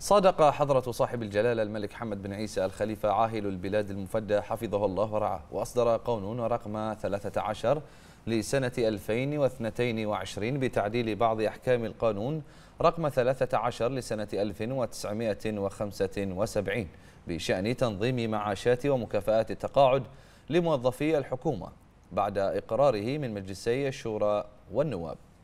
صادق حضرة صاحب الجلالة الملك حمد بن عيسى الخليفة عاهل البلاد المفدى حفظه الله ورعاه وأصدر قانون رقم 13 لسنة 2022 بتعديل بعض أحكام القانون رقم 13 لسنة 1975 بشأن تنظيم معاشات ومكافآت التقاعد لموظفي الحكومة بعد إقراره من مجلسي الشورى والنواب